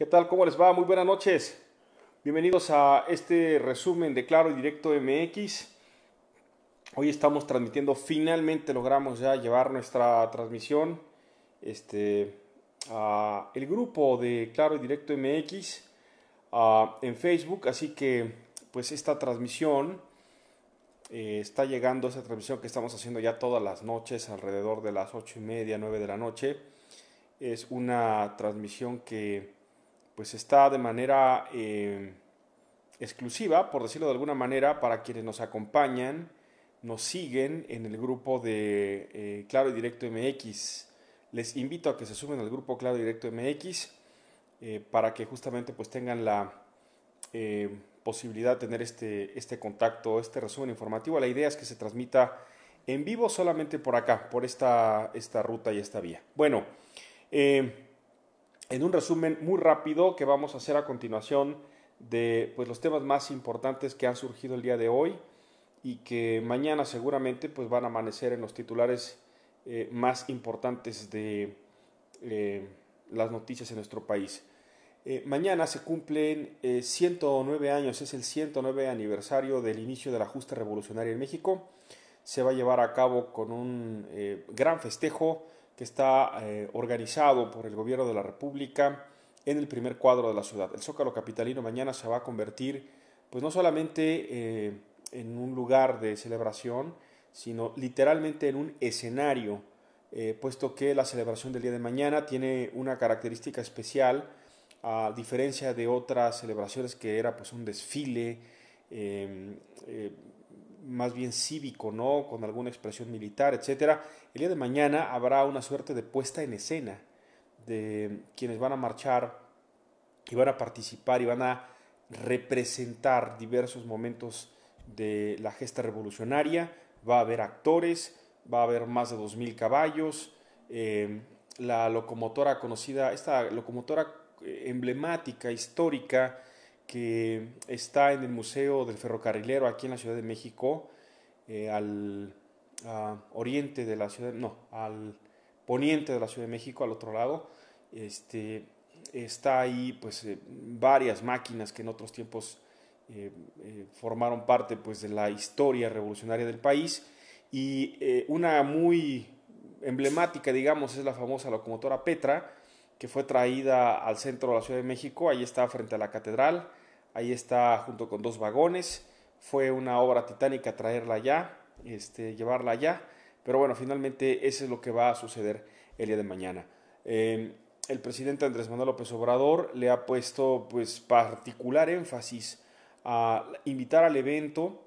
¿Qué tal? ¿Cómo les va? Muy buenas noches. Bienvenidos a este resumen de Claro y Directo MX. Hoy estamos transmitiendo, finalmente logramos ya llevar nuestra transmisión este, a el grupo de Claro y Directo MX en Facebook. Así que, pues esta transmisión eh, está llegando, esa transmisión que estamos haciendo ya todas las noches, alrededor de las ocho y media, 9 de la noche. Es una transmisión que pues está de manera eh, exclusiva, por decirlo de alguna manera, para quienes nos acompañan, nos siguen en el grupo de eh, Claro y Directo MX. Les invito a que se sumen al grupo Claro y Directo MX eh, para que justamente pues tengan la posibilidad de tener este, este contacto, este resumen informativo. La idea es que se transmita en vivo solamente por acá, por esta, esta ruta y esta vía. Bueno, en un resumen muy rápido que vamos a hacer a continuación de pues, los temas más importantes que han surgido el día de hoy y que mañana seguramente pues, van a amanecer en los titulares eh, más importantes de eh, las noticias en nuestro país. Eh, mañana se cumplen 109 años, es el 109 aniversario del inicio de la justa revolucionaria en México. Se va a llevar a cabo con un gran festejo que está eh, organizado por el gobierno de la República en el primer cuadro de la ciudad. El Zócalo Capitalino mañana se va a convertir, pues no solamente eh, en un lugar de celebración, sino literalmente en un escenario, eh, puesto que la celebración del día de mañana tiene una característica especial, a diferencia de otras celebraciones que era pues un desfile, más bien cívico, ¿no? Con alguna expresión militar, etcétera. El día de mañana habrá una suerte de puesta en escena de quienes van a marchar y van a participar y van a representar diversos momentos de la gesta revolucionaria. Va a haber actores, va a haber más de 2.000 caballos. Em, la locomotora conocida, esta locomotora eh, emblemática, histórica, que está en el Museo del Ferrocarrilero aquí en la Ciudad de México, eh, al oriente de la ciudad, no, al poniente de la Ciudad de México, al otro lado. Este, está ahí pues eh, varias máquinas que en otros tiempos eh, formaron parte pues de la historia revolucionaria del país y una muy emblemática digamos es la famosa locomotora Petra que fue traída al centro de la Ciudad de México, ahí está frente a la catedral, ahí está junto con dos vagones, fue una obra titánica traerla allá, este, llevarla allá, pero bueno, finalmente eso es lo que va a suceder el día de mañana. Em, el presidente Andrés Manuel López Obrador le ha puesto pues particular énfasis a invitar al evento,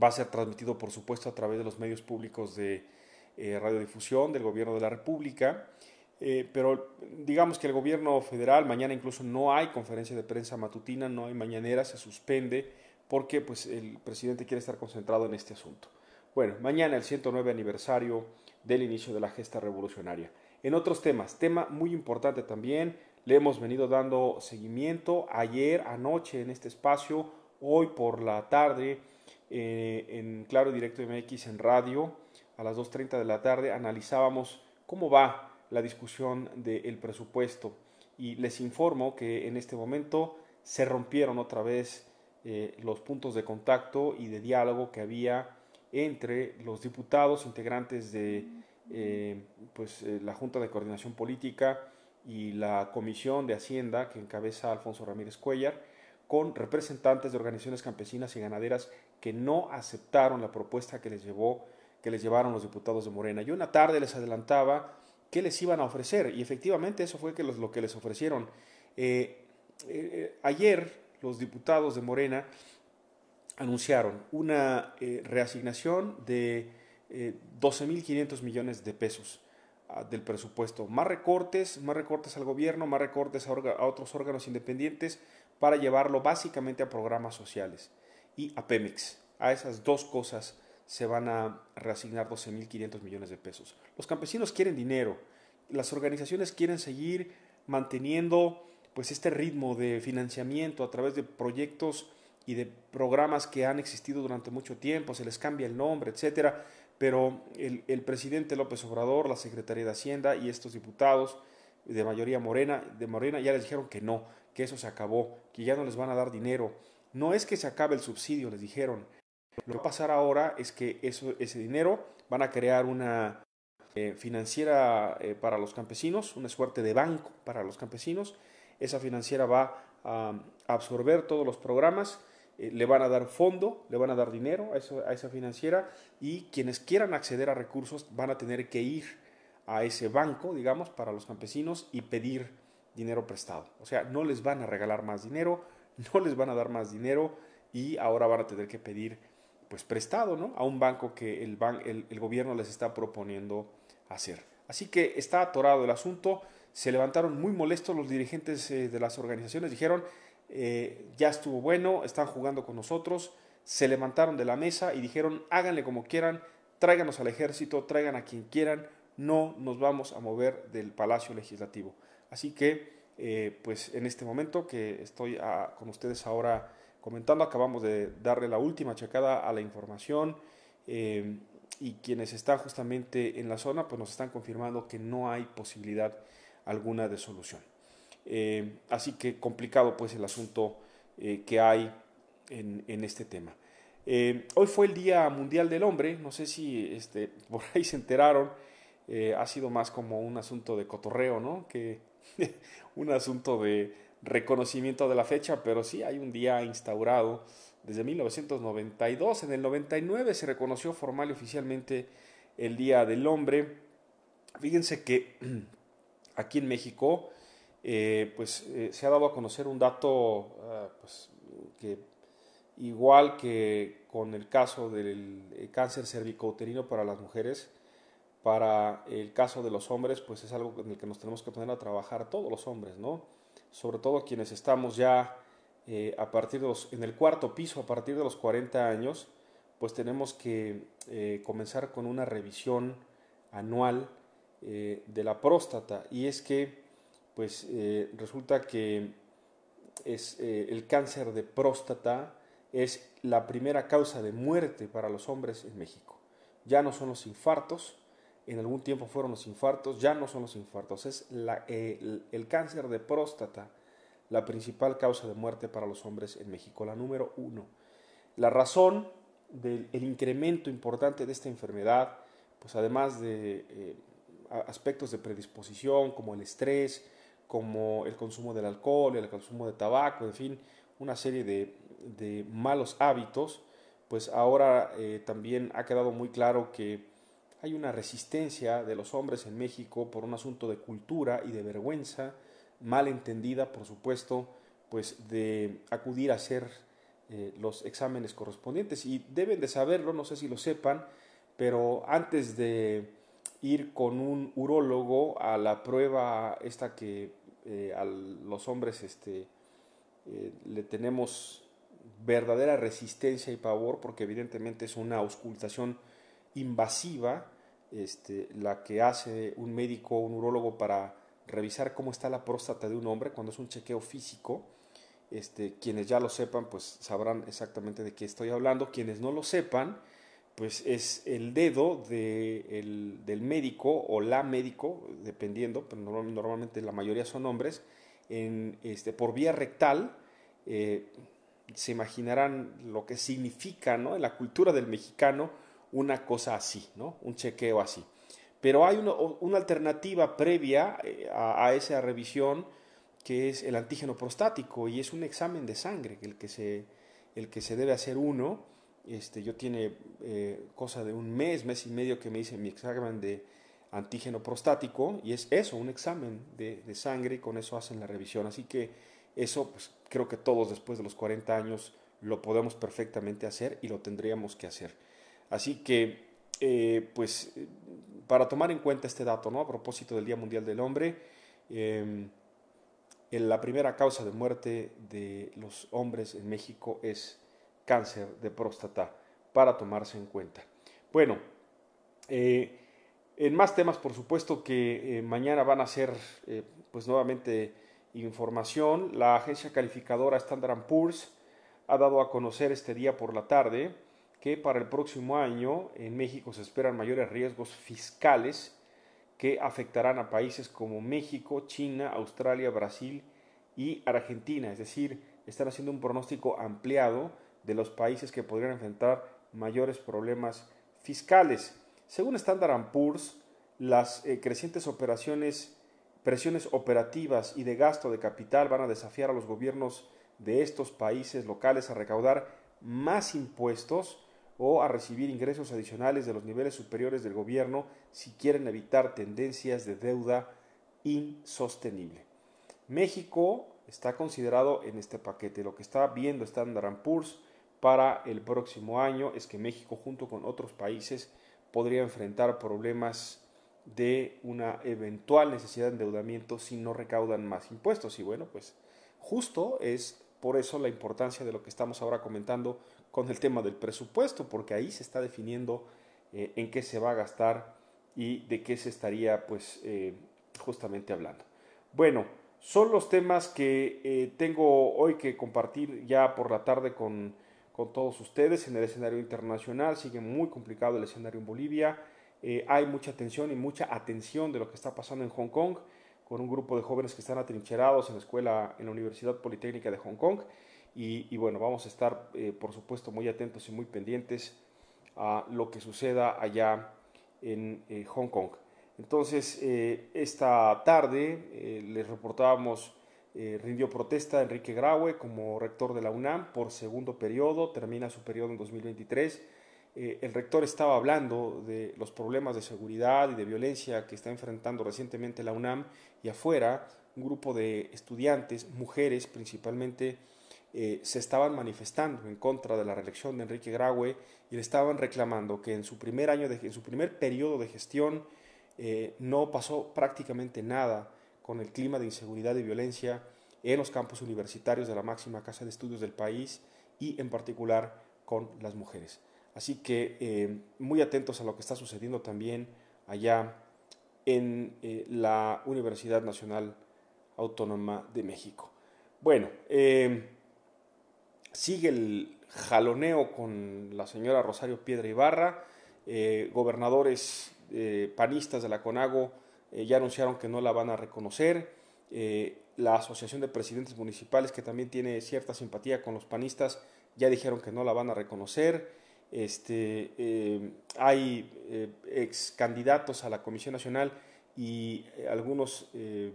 va a ser transmitido por supuesto a través de los medios públicos de eh, radiodifusión del gobierno de la República, eh, pero digamos que el gobierno federal, mañana incluso no hay conferencia de prensa matutina, no hay mañanera, se suspende porque pues, el presidente quiere estar concentrado en este asunto. Bueno, mañana el 109 aniversario del inicio de la gesta revolucionaria. En otros temas, tema muy importante también, le hemos venido dando seguimiento ayer, anoche en este espacio, hoy por la tarde, eh, en Claro Directo MX en radio, a las 2.30 de la tarde, analizábamos cómo va la discusión del presupuesto y les informo que en este momento se rompieron otra vez eh, los puntos de contacto y de diálogo que había entre los diputados integrantes de eh, pues, eh, la Junta de Coordinación Política y la Comisión de Hacienda que encabeza Alfonso Ramírez Cuellar con representantes de organizaciones campesinas y ganaderas que no aceptaron la propuesta que les, llevó, que les llevaron los diputados de Morena. Yo una tarde les adelantaba qué les iban a ofrecer. Y efectivamente eso fue que los, lo que les ofrecieron. Eh, eh, ayer los diputados de Morena anunciaron una eh, reasignación de 12.500 millones de pesos ah, del presupuesto. Más recortes, más recortes al gobierno, más recortes a, otros órganos independientes para llevarlo básicamente a programas sociales y a Pemex, a esas dos cosas se van a reasignar 12.500 millones de pesos. Los campesinos quieren dinero, las organizaciones quieren seguir manteniendo pues este ritmo de financiamiento a través de proyectos y de programas que han existido durante mucho tiempo, se les cambia el nombre, etcétera, pero el, presidente López Obrador, la Secretaría de Hacienda y estos diputados de mayoría morena, de Morena ya les dijeron que no, que eso se acabó, que ya no les van a dar dinero. No es que se acabe el subsidio, les dijeron, lo que va a pasar ahora es que ese dinero van a crear una eh, financiera eh, para los campesinos, una suerte de banco para los campesinos. Esa financiera va a, absorber todos los programas, eh, le van a dar fondo, le van a dar dinero a, a esa financiera y quienes quieran acceder a recursos van a tener que ir a ese banco, digamos, para los campesinos y pedir dinero prestado. O sea, no les van a regalar más dinero, no les van a dar más dinero y ahora van a tener que pedir pues prestado ¿no? a un banco que el, el, gobierno les está proponiendo hacer. Así que está atorado el asunto, se levantaron muy molestos los dirigentes eh, de las organizaciones, dijeron, eh, ya estuvo bueno, están jugando con nosotros, se levantaron de la mesa y dijeron, háganle como quieran, tráiganos al ejército, traigan a quien quieran, no nos vamos a mover del Palacio Legislativo. Así que, eh, pues en este momento que estoy ah, con ustedes ahora comentando, acabamos de darle la última checada a la información eh, y quienes están justamente en la zona pues nos están confirmando que no hay posibilidad alguna de solución. Eh, así que complicado pues el asunto eh, que hay en, este tema. hoy fue el Día Mundial del Hombre, no sé si este, por ahí se enteraron, ha sido más como un asunto de cotorreo, ¿no? Que un asunto de, reconocimiento de la fecha, pero sí hay un día instaurado desde 1992. En el 99 se reconoció formal y oficialmente el Día del Hombre. Fíjense que aquí en México eh, pues, eh, se ha dado a conocer un dato ah, pues, que igual que con el caso del eh, cáncer cervicouterino para las mujeres, para el caso de los hombres, pues es algo en el que nos tenemos que poner a trabajar todos los hombres, ¿no? sobre todo quienes estamos ya eh, a en el cuarto piso, a partir de los 40 años, pues tenemos que eh, comenzar con una revisión anual eh, de la próstata. Y es que, pues resulta que es, el cáncer de próstata es la primera causa de muerte para los hombres en México. Ya no son los infartos, en algún tiempo fueron los infartos, ya no son los infartos, es eh, el, cáncer de próstata la principal causa de muerte para los hombres en México, la número uno. La razón del incremento importante de esta enfermedad, pues además de eh, aspectos de predisposición como el estrés, como el consumo del alcohol, el consumo de tabaco, en fin, una serie de, malos hábitos, pues ahora eh, también ha quedado muy claro que hay una resistencia de los hombres en México por un asunto de cultura y de vergüenza, mal entendida, por supuesto, pues de acudir a hacer eh, los exámenes correspondientes. Y deben de saberlo, no sé si lo sepan, pero antes de ir con un urólogo a la prueba esta que eh, a los hombres este, eh, le tenemos verdadera resistencia y pavor porque evidentemente es una auscultación invasiva, este, la que hace un médico o un urologo para revisar cómo está la próstata de un hombre cuando es un chequeo físico. Este, quienes ya lo sepan, pues sabrán exactamente de qué estoy hablando. Quienes no lo sepan, pues es el dedo del médico o la médico, dependiendo, pero normalmente la mayoría son hombres, este, por vía rectal. Eh, se imaginarán lo que significa en la cultura del mexicano una cosa así, ¿no? Un chequeo así. Pero hay una, alternativa previa eh, a, esa revisión que es el antígeno prostático y es un examen de sangre el que se, el que se debe hacer uno. Este, yo tiene eh, cosa de un mes, mes y medio que me hice mi examen de antígeno prostático y es eso, un examen de, sangre y con eso hacen la revisión. Así que eso pues, creo que todos después de los 40 años lo podemos perfectamente hacer y lo tendríamos que hacer. Así que, eh, pues, para tomar en cuenta este dato, ¿no? A propósito del Día Mundial del Hombre, em, la primera causa de muerte de los hombres en México es cáncer de próstata, para tomarse en cuenta. Bueno, eh, en más temas, por supuesto que eh, mañana van a ser, pues nuevamente, información. La agencia calificadora Standard Poor's ha dado a conocer este día por la tarde que para el próximo año en México se esperan mayores riesgos fiscales que afectarán a países como México, China, Australia, Brasil y Argentina. Es decir, están haciendo un pronóstico ampliado de los países que podrían enfrentar mayores problemas fiscales. Según Standard Poor's, las eh, crecientes operaciones, presiones operativas y de gasto de capital van a desafiar a los gobiernos de estos países locales a recaudar más impuestos o a recibir ingresos adicionales de los niveles superiores del gobierno si quieren evitar tendencias de deuda insostenible. México está considerado en este paquete. Lo que está viendo Standard Poor's para el próximo año es que México junto con otros países podría enfrentar problemas de una eventual necesidad de endeudamiento si no recaudan más impuestos. Y bueno, pues justo es por eso la importancia de lo que estamos ahora comentando con el tema del presupuesto, porque ahí se está definiendo eh, en qué se va a gastar y de qué se estaría pues eh, justamente hablando. Bueno, son los temas que eh, tengo hoy que compartir ya por la tarde con, con, todos ustedes en el escenario internacional. Sigue muy complicado el escenario en Bolivia. hay mucha tensión y mucha atención de lo que está pasando en Hong Kong con un grupo de jóvenes que están atrincherados en la escuela, en la Universidad Politécnica de Hong Kong. Y, bueno, vamos a estar, eh, por supuesto, muy atentos y muy pendientes a lo que suceda allá en eh, Hong Kong. Entonces, eh, esta tarde les reportábamos, rindió protesta Enrique Graue como rector de la UNAM por segundo periodo, termina su periodo en 2023 eh, el rector estaba hablando de los problemas de seguridad y de violencia que está enfrentando recientemente la UNAM y afuera un grupo de estudiantes, mujeres principalmente, eh, se estaban manifestando en contra de la reelección de Enrique Graue y le estaban reclamando que en su primer año, de, en su primer periodo de gestión, eh, no pasó prácticamente nada con el clima de inseguridad y violencia en los campos universitarios de la máxima casa de estudios del país y en particular con las mujeres. Así que eh, muy atentos a lo que está sucediendo también allá en eh, la Universidad Nacional Autónoma de México. Bueno, eh, sigue el jaloneo con la señora Rosario Piedra Ibarra. gobernadores panistas de la CONAGO ya anunciaron que no la van a reconocer. la Asociación de Presidentes Municipales, que también tiene cierta simpatía con los panistas, ya dijeron que no la van a reconocer. Este, em, hay eh, ex candidatos a la Comisión Nacional y eh, algunos eh,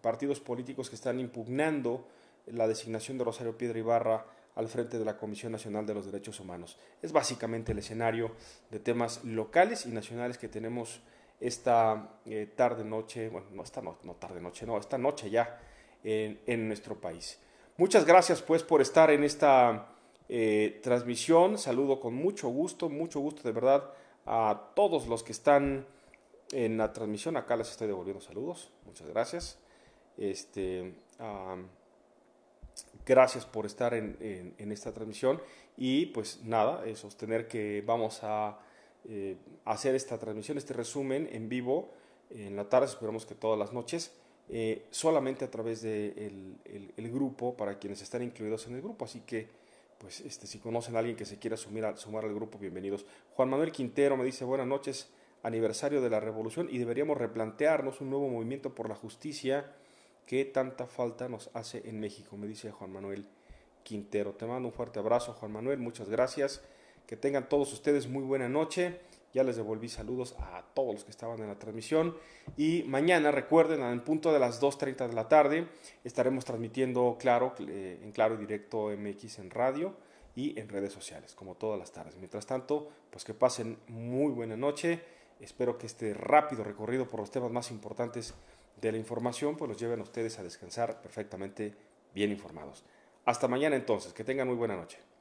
partidos políticos que están impugnando la designación de Rosario Piedra Ibarra al frente de la Comisión Nacional de los Derechos Humanos. Es básicamente el escenario de temas locales y nacionales que tenemos esta tarde noche, bueno, no esta no, no, tarde noche, no, esta noche ya en, en, nuestro país. Muchas gracias pues por estar en esta eh, transmisión. Saludo con mucho gusto, mucho gusto de verdad a todos los que están en la transmisión. Acá les estoy devolviendo saludos. Muchas gracias. Este, gracias por estar en, esta transmisión. Y pues nada, es sostener que vamos a eh, hacer esta transmisión, este resumen en vivo en la tarde, esperamos que todas las noches. Eh, solamente a través del de el grupo para quienes están incluidos en el grupo. Así que pues este, si conocen a alguien que se quiera sumir sumar al grupo, bienvenidos. Juan Manuel Quintero me dice, buenas noches, aniversario de la revolución y deberíamos replantearnos un nuevo movimiento por la justicia que tanta falta nos hace en México, me dice Juan Manuel Quintero. Te mando un fuerte abrazo, Juan Manuel, muchas gracias. Que tengan todos ustedes muy buena noche. Ya les devolví saludos a todos los que estaban en la transmisión. Y mañana, recuerden, en punto de las 2.30 de la tarde, estaremos transmitiendo claro, eh, en Claro y Directo MX en radio y en redes sociales, como todas las tardes. Mientras tanto, pues que pasen muy buena noche. Espero que este rápido recorrido por los temas más importantes de la información, pues los lleven a ustedes a descansar perfectamente bien informados. Hasta mañana entonces, que tengan muy buena noche.